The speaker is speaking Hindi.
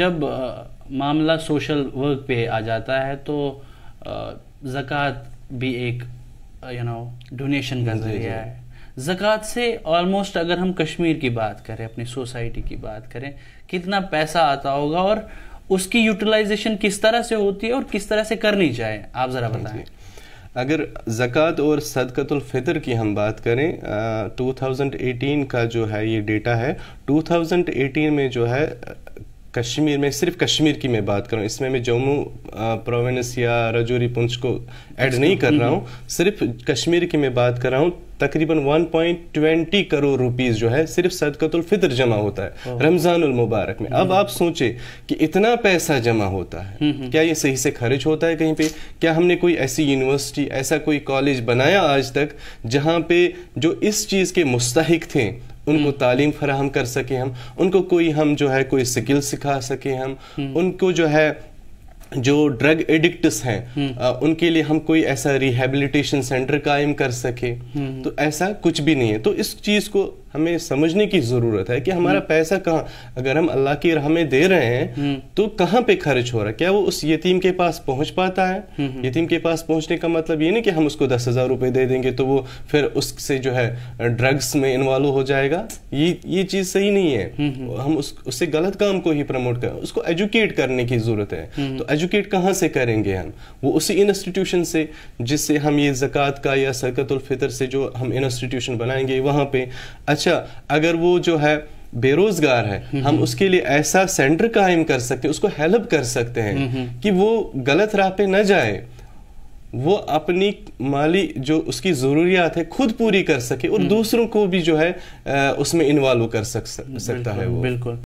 जब मामला सोशल वर्क पे आ जाता है तो ज़क़़त भी एक यू नो डोनेशन का जरिया है ज़क़ात से ऑलमोस्ट अगर हम कश्मीर की बात करें अपनी सोसाइटी की बात करें कितना पैसा आता होगा और उसकी यूटिलाइजेशन किस तरह से होती है और किस तरह से करनी चाहिए आप ज़रा बताएं अगर जक़ात और फितर की हम बात करें आ, 2018 का जो है ये डेटा है 2018 में जो है कश्मीर में सिर्फ कश्मीर की मैं बात कर रहा हूँ इसमें मैं जम्मू प्रोविंस या रजौरी पुंछ को ऐड नहीं कर रहा हूँ mm-hmm. सिर्फ कश्मीर की मैं बात कर रहा हूँ तकरीबन 1.20 करोड़ रुपीस जो है सिर्फ सदकतुल फितर जमा होता है उल oh. मुबारक में अब mm-hmm. आप सोचे कि इतना पैसा जमा होता है mm-hmm. क्या ये सही से खर्च होता है कहीं पे क्या हमने कोई ऐसी यूनिवर्सिटी ऐसा कोई कॉलेज बनाया आज तक जहाँ पे जो इस चीज़ के मुस्तक थे उनको तालीम फराहम कर सकें हम उनको कोई हम जो है कोई स्किल सिखा सकें हम हम्म। उनको जो है जो ड्रग एडिक्ट हैं हम्म। उनके लिए हम कोई ऐसा रिहेबिलिटेशन सेंटर कायम कर सके हम्म। तो ऐसा कुछ भी नहीं है तो इस चीज़ को हमें समझने की ज़रूरत है कि हमारा हम्म। पैसा कहाँ अगर हम अल्लाह की राह में दे रहे हैं हम्म। तो कहाँ पे खर्च हो रहा है क्या वो उस यतीम के पास पहुँच पाता है हम्म, यतीम के पास पहुँचने का मतलब ये नहीं कि हम उसको दस हज़ार रुपये दे देंगे तो वो फिर उससे जो है ड्रग्स में इन्वॉल्व हो जाएगा ये ये चीज़ सही नहीं है हम उस उससे गलत काम को ही प्रमोट कर उसको एजुकेट करने की ज़रूरत है तो एजुकेट कहाँ से करेंगे हम वो उसी इंस्टीट्यूशन से जिससे हम ये जक़ात का या सरकतुल्फ़ितर से जो हम इंस्टीट्यूशन बनाएंगे वहाँ पे अच्छा अच्छा अगर वो जो है बेरोजगार है हम्म, हम हम्म। उसके लिए ऐसा सेंटर कायम कर सकते हैं उसको हेल्प कर सकते हैं हम्म, कि वो गलत राह पे ना जाए वो अपनी माली जो उसकी ज़रूरियात है खुद पूरी कर सके और दूसरों को भी जो है उसमें इन्वॉल्व कर सक, सकता है वो बिल्कुल